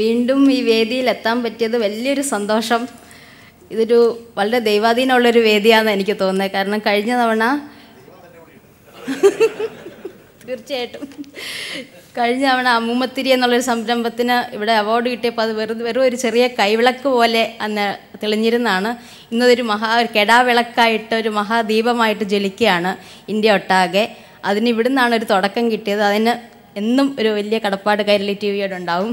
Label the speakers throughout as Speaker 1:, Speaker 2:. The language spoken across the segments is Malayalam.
Speaker 1: വീണ്ടും ഈ വേദിയിൽ എത്താൻ പറ്റിയത് വലിയൊരു സന്തോഷം ഇതൊരു വളരെ ദൈവാധീനമുള്ളൊരു വേദിയാണെന്ന് എനിക്ക് തോന്നുന്നത് കാരണം കഴിഞ്ഞ തവണ തീർച്ചയായിട്ടും കഴിഞ്ഞ തവണ അമ്മൂമ്മത്തിരി എന്നുള്ളൊരു സംരംഭത്തിന് ഇവിടെ അവാർഡ് കിട്ടിയപ്പോൾ അത് വെറുതെ വെറും ഒരു ചെറിയ കൈവിളക്ക് പോലെ അന്ന് തെളിഞ്ഞിരുന്നാണ് ഇന്നതൊരു മഹാ ഒരു കെടാവിളക്കായിട്ട് ഒരു മഹാദീപമായിട്ട് ജ്വലിക്കുകയാണ് ഇന്ത്യ ഒട്ടാകെ അതിന് ഇവിടുന്നാണ് ഒരു തുടക്കം കിട്ടിയത് അതിന് എന്നും ഒരു വലിയ കടപ്പാട് കൈരളി ടി വിയോടുണ്ടാവും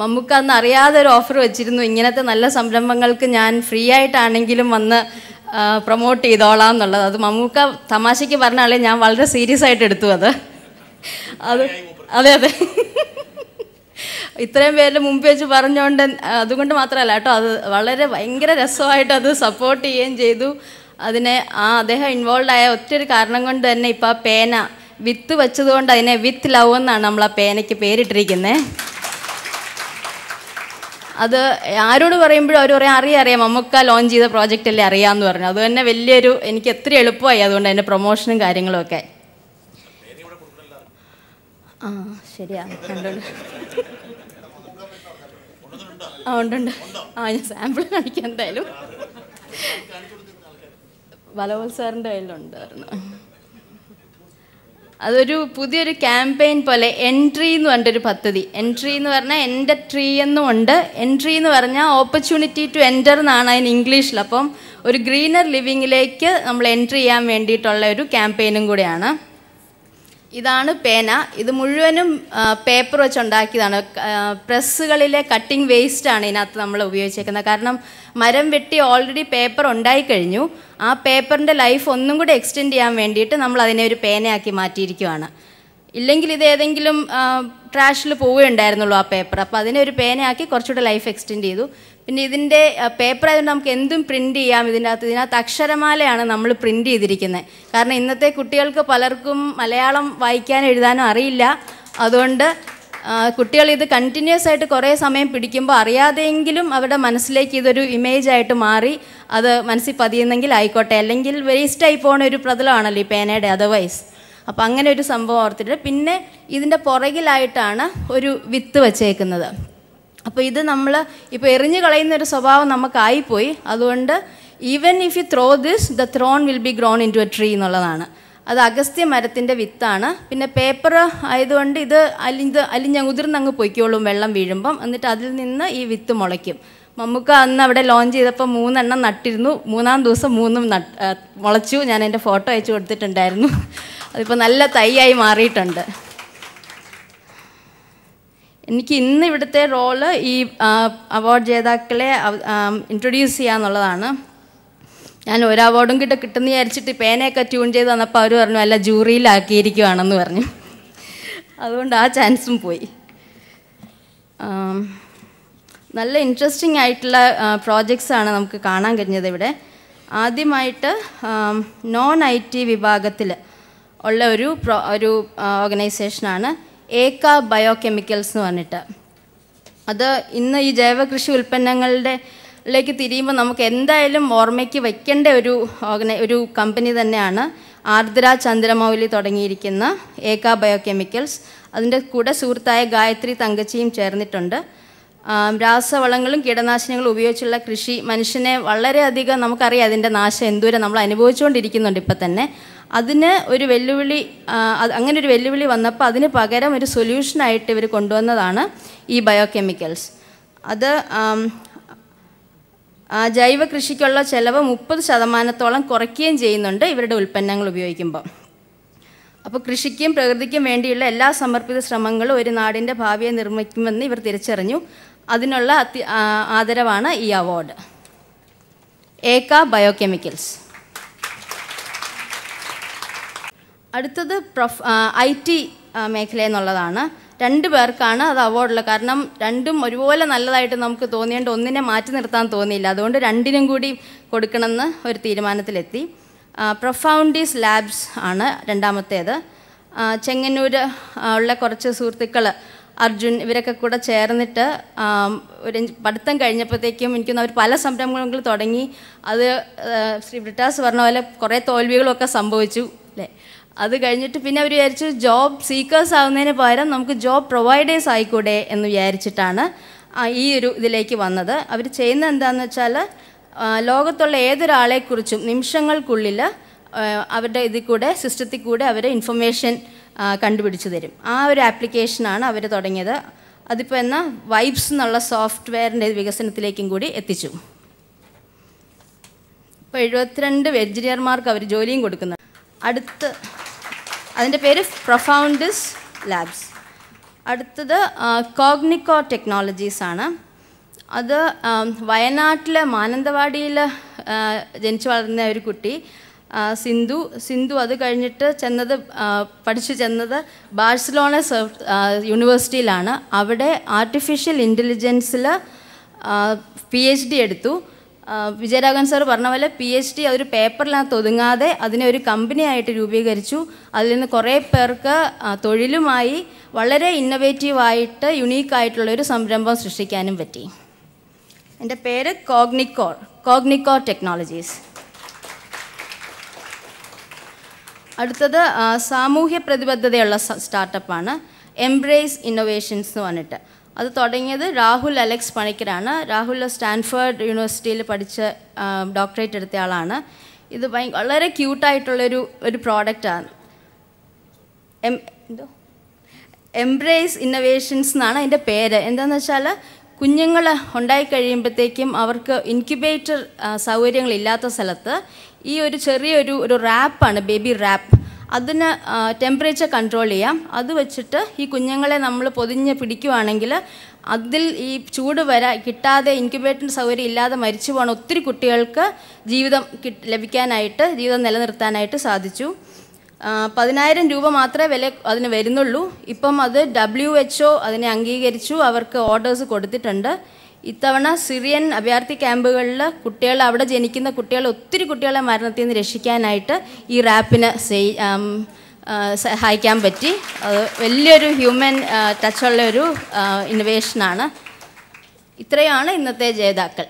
Speaker 1: മമ്മൂക്ക അന്ന് അറിയാതെ ഒരു ഓഫർ വെച്ചിരുന്നു ഇങ്ങനത്തെ നല്ല സംരംഭങ്ങൾക്ക് ഞാൻ ഫ്രീ ആയിട്ടാണെങ്കിലും വന്ന് പ്രൊമോട്ട് ചെയ്തോളാം എന്നുള്ളത് അത് മമ്മൂക്ക തമാശയ്ക്ക് പറഞ്ഞാലേ ഞാൻ വളരെ സീരിയസ് ആയിട്ട് എടുത്തു അത് അത് അതെ അതെ ഇത്രയും പേരുടെ മുമ്പ് വെച്ച് പറഞ്ഞുകൊണ്ട് അതുകൊണ്ട് മാത്രമല്ല കേട്ടോ അത് വളരെ ഭയങ്കര രസമായിട്ട് അത് സപ്പോർട്ട് ചെയ്യുകയും ചെയ്തു അതിനെ ആ അദ്ദേഹം ഇൻവോൾവ് ആയ ഒറ്റ ഒരു കാരണം കൊണ്ട് തന്നെ ഇപ്പോൾ പേന വിത്ത് വെച്ചതുകൊണ്ട് അതിനെ വിത്ത് ലവ് എന്നാണ് നമ്മൾ ആ പേനയ്ക്ക് പേരിട്ടിരിക്കുന്നത് അത് ആരോട് പറയുമ്പോഴും അവർ പറയാം അറിയാം അറിയാം ആ ലോഞ്ച് ചെയ്ത പ്രോജക്റ്റ് അല്ലേ അറിയാമെന്ന് പറഞ്ഞു അത് തന്നെ വലിയൊരു എനിക്ക് എത്ര എളുപ്പമായി അതുകൊണ്ട് അതിൻ്റെ പ്രൊമോഷനും കാര്യങ്ങളും ഒക്കെ ആ ശരിയാ ആ ഉണ്ടുണ്ട് ആ ഞാൻ സാമ്പിൾ കാണിക്കാൻ എന്തായാലും വലവൽ കയ്യിലുണ്ടായിരുന്നു അതൊരു പുതിയൊരു ക്യാമ്പയിൻ പോലെ എൻട്രി എന്ന് പറഞ്ഞൊരു പദ്ധതി എൻട്രി എന്ന് പറഞ്ഞാൽ എൻ്റെ ട്രീ എന്നും ഉണ്ട് എൻട്രി എന്ന് പറഞ്ഞാൽ ഓപ്പർച്യൂണിറ്റി ടു എൻ്റർ എന്നാണ് അതിന് ഇംഗ്ലീഷിൽ അപ്പം ഒരു ഗ്രീനർ ലിവിങ്ങിലേക്ക് നമ്മൾ എൻട്രി ചെയ്യാൻ വേണ്ടിയിട്ടുള്ള ഒരു ക്യാമ്പയിനും കൂടിയാണ് ഇതാണ് പേന ഇത് മുഴുവനും പേപ്പർ ഉണ്ടാക്കിയതാണ് പ്രസ്സുകളിലെ കട്ടിംഗ് ആണ് ഇതിനകത്ത് നമ്മൾ ഉപയോഗിച്ചേക്കുന്നത് കാരണം മരം വെട്ടി ഓൾറെഡി പേപ്പർ ഉണ്ടായി കഴിഞ്ഞു ആ പേപ്പറിൻ്റെ ലൈഫ് ഒന്നും കൂടി എക്സ്റ്റെൻഡ് ചെയ്യാൻ വേണ്ടിയിട്ട് നമ്മൾ അതിനെ ഒരു പേനയാക്കി മാറ്റിയിരിക്കുവാണ് ഇല്ലെങ്കിൽ ഇത് ഏതെങ്കിലും ട്രാഷിൽ പോവുകയുണ്ടായിരുന്നുള്ളൂ ആ പേപ്പർ അപ്പോൾ അതിനെ ഒരു പേനയാക്കി കുറച്ചുകൂടെ ലൈഫ് എക്സ്റ്റെൻഡ് ചെയ്തു പിന്നെ ഇതിൻ്റെ പേപ്പർ ആയതുകൊണ്ട് നമുക്ക് എന്തും പ്രിൻ്റ് ചെയ്യാം ഇതിനകത്ത് ഇതിനകത്ത് അക്ഷരമാലയാണ് നമ്മൾ പ്രിൻ്റ് ചെയ്തിരിക്കുന്നത് കാരണം ഇന്നത്തെ കുട്ടികൾക്ക് പലർക്കും മലയാളം വായിക്കാനും എഴുതാനും അറിയില്ല അതുകൊണ്ട് കുട്ടികൾ ഇത് കണ്ടിന്യൂസ് ആയിട്ട് കുറേ സമയം പിടിക്കുമ്പോൾ അറിയാതെയെങ്കിലും അവരുടെ മനസ്സിലേക്ക് ഇതൊരു ഇമേജ് ആയിട്ട് മാറി അത് മനസ്സിൽ പതിയുന്നെങ്കിൽ ആയിക്കോട്ടെ അല്ലെങ്കിൽ വേസ്റ്റായി പോകുന്ന ഒരു പ്രതലമാണല്ലോ ഈ പേനയുടെ അതർവൈസ് അപ്പോൾ അങ്ങനെ ഒരു സംഭവം ഓർത്തിട്ട് പിന്നെ ഇതിൻ്റെ പുറകിലായിട്ടാണ് ഒരു വിത്ത് വച്ചേക്കുന്നത് അപ്പോൾ ഇത് നമ്മൾ ഇപ്പോൾ എറിഞ്ഞു കളയുന്ന ഒരു സ്വഭാവം നമുക്കായിപ്പോയി അതുകൊണ്ട് even if you throw this the thorn will be grown into a tree എന്നുള്ളതാണ് അത് അഗസ്ത്യ മരത്തിൻ്റെ വിത്താണ് പിന്നെ പേപ്പർ ആയതുകൊണ്ട് ഇത് അലിഞ്ഞ് അലിഞ്ഞ ഉതിർന്നങ്ങ് പൊയ്ക്കോളും വെള്ളം വീഴുമ്പം എന്നിട്ട് അതിൽ നിന്ന് ഈ വിത്ത് മുളയ്ക്കും മമ്മൂക്ക അന്ന് അവിടെ ലോഞ്ച് ചെയ്തപ്പോൾ മൂന്നെണ്ണം നട്ടിരുന്നു മൂന്നാം ദിവസം മൂന്നും നട്ട് മുളച്ചു ഞാൻ എൻ്റെ ഫോട്ടോ അയച്ചു കൊടുത്തിട്ടുണ്ടായിരുന്നു അതിപ്പോൾ നല്ല തൈയായി മാറിയിട്ടുണ്ട് എനിക്ക് ഇന്ന് ഇവിടുത്തെ റോള് ഈ അവാർഡ് ജേതാക്കളെ ഇൻട്രൊഡ്യൂസ് ചെയ്യുക എന്നുള്ളതാണ് ഞാൻ ഒരു അവാർഡും കിട്ട കിട്ടുന്ന വിചാരിച്ചിട്ട് പേനയൊക്കെ ട്യൂൺ ചെയ്ത് തന്നപ്പോൾ അവർ പറഞ്ഞു അല്ല ജൂറിയിലാക്കിയിരിക്കുവാണെന്ന് പറഞ്ഞു അതുകൊണ്ട് ആ ചാൻസും പോയി നല്ല ഇൻട്രസ്റ്റിംഗ് ആയിട്ടുള്ള പ്രോജക്ട്സാണ് നമുക്ക് കാണാൻ കഴിഞ്ഞത് ഇവിടെ ആദ്യമായിട്ട് നോൺ ഐ ടി വിഭാഗത്തിൽ ഉള്ള ഒരു ഒരു ഓർഗനൈസേഷനാണ് ഏക്ക കെമിക്കൽസ് എന്ന് പറഞ്ഞിട്ട് അത് ഇന്ന് ഈ ജൈവ കൃഷി ഉൽപ്പന്നങ്ങളുടെ ിലേക്ക് തിരിയുമ്പോൾ നമുക്ക് എന്തായാലും ഓർമ്മയ്ക്ക് വെക്കേണ്ട ഒരു ഓർഗനൈ ഒരു കമ്പനി തന്നെയാണ് ആർദ്ര ചന്ദ്രമൗലി തുടങ്ങിയിരിക്കുന്ന ബയോ കെമിക്കൽസ് അതിൻ്റെ കൂടെ സുഹൃത്തായ ഗായത്രി തങ്കച്ചിയും ചേർന്നിട്ടുണ്ട് രാസവളങ്ങളും കീടനാശിനികളും ഉപയോഗിച്ചുള്ള കൃഷി മനുഷ്യനെ വളരെയധികം നമുക്കറിയാം അതിൻ്റെ നാശം എന്തൂരം നമ്മൾ അനുഭവിച്ചുകൊണ്ടിരിക്കുന്നുണ്ട് ഇപ്പം തന്നെ അതിന് ഒരു വെല്ലുവിളി അങ്ങനെ ഒരു വെല്ലുവിളി വന്നപ്പോൾ അതിന് പകരം ഒരു സൊല്യൂഷനായിട്ട് ഇവർ കൊണ്ടുവന്നതാണ് ഈ ബയോകെമിക്കൽസ് അത് ജൈവ കൃഷിക്കുള്ള ചിലവ് മുപ്പത് ശതമാനത്തോളം കുറയ്ക്കുകയും ചെയ്യുന്നുണ്ട് ഇവരുടെ ഉൽപ്പന്നങ്ങൾ ഉപയോഗിക്കുമ്പോൾ അപ്പോൾ കൃഷിക്കും പ്രകൃതിക്കും വേണ്ടിയുള്ള എല്ലാ സമർപ്പിത ശ്രമങ്ങളും ഒരു നാടിൻ്റെ ഭാവിയെ നിർമ്മിക്കുമെന്ന് ഇവർ തിരിച്ചറിഞ്ഞു അതിനുള്ള അതി ആദരവാണ് ഈ അവാർഡ് ഏക്ക ബയോകെമിക്കൽസ് അടുത്തത് പ്രൊഫ് ഐ ടി മേഖല എന്നുള്ളതാണ് രണ്ട് പേർക്കാണ് അത് അവാർഡുള്ളത് കാരണം രണ്ടും ഒരുപോലെ നല്ലതായിട്ട് നമുക്ക് തോന്നിയതുകൊണ്ട് ഒന്നിനെ മാറ്റി നിർത്താൻ തോന്നിയില്ല അതുകൊണ്ട് രണ്ടിനും കൂടി കൊടുക്കണമെന്ന് ഒരു തീരുമാനത്തിലെത്തി പ്രൊഫൗണ്ടീസ് ലാബ്സ് ആണ് രണ്ടാമത്തേത് ചെങ്ങന്നൂർ ഉള്ള കുറച്ച് സുഹൃത്തുക്കൾ അർജുൻ ഇവരൊക്കെ കൂടെ ചേർന്നിട്ട് ഒരു പഠിത്തം കഴിഞ്ഞപ്പോഴത്തേക്കും എനിക്ക് അവർ പല സംരംഭങ്ങൾ തുടങ്ങി അത് ശ്രീ ബ്രിട്ടാസ് പറഞ്ഞ പോലെ കുറേ തോൽവികളൊക്കെ സംഭവിച്ചു അല്ലേ അത് കഴിഞ്ഞിട്ട് പിന്നെ അവർ വിചാരിച്ചു ജോബ് സീക്കേഴ്സ് ആവുന്നതിന് പകരം നമുക്ക് ജോബ് പ്രൊവൈഡേഴ്സ് ആയിക്കൂടെ എന്ന് വിചാരിച്ചിട്ടാണ് ഈ ഒരു ഇതിലേക്ക് വന്നത് അവർ ചെയ്യുന്നത് എന്താണെന്ന് വെച്ചാൽ ലോകത്തുള്ള ഏതൊരാളെക്കുറിച്ചും നിമിഷങ്ങൾക്കുള്ളിൽ അവരുടെ ഇതിൽ കൂടെ സിസ്റ്റത്തിൽ കൂടെ അവരെ ഇൻഫർമേഷൻ കണ്ടുപിടിച്ചു തരും ആ ഒരു ആപ്ലിക്കേഷനാണ് അവർ തുടങ്ങിയത് അതിപ്പോൾ എന്ന വൈബ്സ് എന്നുള്ള സോഫ്റ്റ്വെയറിൻ്റെ വികസനത്തിലേക്കും കൂടി എത്തിച്ചു ഇപ്പോൾ എഴുപത്തിരണ്ട് എഞ്ചിനീയർമാർക്ക് അവർ ജോലിയും കൊടുക്കുന്നത് അടുത്ത് അതിൻ്റെ പേര് പ്രൊഫൗണ്ടിസ് ലാബ്സ് അടുത്തത് കോഗ്നിക്കോ ടെക്നോളജീസ് ആണ് അത് വയനാട്ടിലെ മാനന്തവാടിയിൽ ജനിച്ചു വളർന്ന ഒരു കുട്ടി സിന്ധു സിന്ധു അത് കഴിഞ്ഞിട്ട് ചെന്നത് പഠിച്ചു ചെന്നത് ബാഴ്സലോണ യൂണിവേഴ്സിറ്റിയിലാണ് അവിടെ ആർട്ടിഫിഷ്യൽ ഇൻ്റലിജൻസിൽ പി എച്ച് ഡി എടുത്തു വിജയരാഘവൻ സാർ പറഞ്ഞ പോലെ പി എച്ച് ഡി അതൊരു പേപ്പറിനകത്ത് ഒതുങ്ങാതെ അതിനെ ഒരു കമ്പനിയായിട്ട് രൂപീകരിച്ചു അതിൽ നിന്ന് കുറേ പേർക്ക് തൊഴിലുമായി വളരെ ഇന്നവേറ്റീവായിട്ട് യുണീക്കായിട്ടുള്ള ഒരു സംരംഭം സൃഷ്ടിക്കാനും പറ്റി എൻ്റെ പേര് കോഗ്നിക്കോർ കോഗ്നിക്കോർ ടെക്നോളജീസ് അടുത്തത് സാമൂഹ്യ പ്രതിബദ്ധതയുള്ള സ്റ്റാർട്ടപ്പാണ് എംബ്രേസ് ഇന്നൊവേഷൻസ് എന്ന് പറഞ്ഞിട്ട് അത് തുടങ്ങിയത് രാഹുൽ അലക്സ് പണിക്കരാണ് രാഹുൽ സ്റ്റാൻഫോർഡ് യൂണിവേഴ്സിറ്റിയിൽ പഠിച്ച ഡോക്ടറേറ്റ് എടുത്ത ആളാണ് ഇത് വളരെ ക്യൂട്ടായിട്ടുള്ളൊരു ഒരു പ്രോഡക്റ്റാണ് എം എന്തോ എംബ്രേസ് ഇന്നവേഷൻസ് എന്നാണ് അതിൻ്റെ പേര് എന്താണെന്ന് വെച്ചാൽ കുഞ്ഞുങ്ങൾ ഉണ്ടായി കഴിയുമ്പോഴത്തേക്കും അവർക്ക് ഇൻക്യുബേറ്റർ സൗകര്യങ്ങളില്ലാത്ത സ്ഥലത്ത് ഈ ഒരു ചെറിയൊരു ഒരു റാപ്പാണ് ബേബി റാപ്പ് അതിന് ടെമ്പറേച്ചർ കൺട്രോൾ ചെയ്യാം അത് വെച്ചിട്ട് ഈ കുഞ്ഞുങ്ങളെ നമ്മൾ പൊതിഞ്ഞ് പിടിക്കുവാണെങ്കിൽ അതിൽ ഈ ചൂട് വര കിട്ടാതെ ഇൻക്യുബേറ്റർ സൗകര്യം ഇല്ലാതെ മരിച്ചു പോകണ ഒത്തിരി കുട്ടികൾക്ക് ജീവിതം ലഭിക്കാനായിട്ട് ജീവിതം നിലനിർത്താനായിട്ട് സാധിച്ചു പതിനായിരം രൂപ മാത്രമേ വില അതിന് വരുന്നുള്ളൂ ഇപ്പം അത് ഡബ്ല്യു എച്ച് അതിനെ അംഗീകരിച്ചു അവർക്ക് ഓർഡേഴ്സ് കൊടുത്തിട്ടുണ്ട് ഇത്തവണ സിറിയൻ അഭയാർത്ഥി ക്യാമ്പുകളിൽ കുട്ടികൾ അവിടെ ജനിക്കുന്ന കുട്ടികൾ ഒത്തിരി കുട്ടികളെ മരണത്തിൽ നിന്ന് രക്ഷിക്കാനായിട്ട് ഈ റാപ്പിന് സഹായിക്കാൻ പറ്റി വലിയൊരു ഹ്യൂമൻ ടച്ചുള്ള ഒരു ഇന്നൊവേഷനാണ് ഇത്രയാണ് ഇന്നത്തെ ജേതാക്കൾ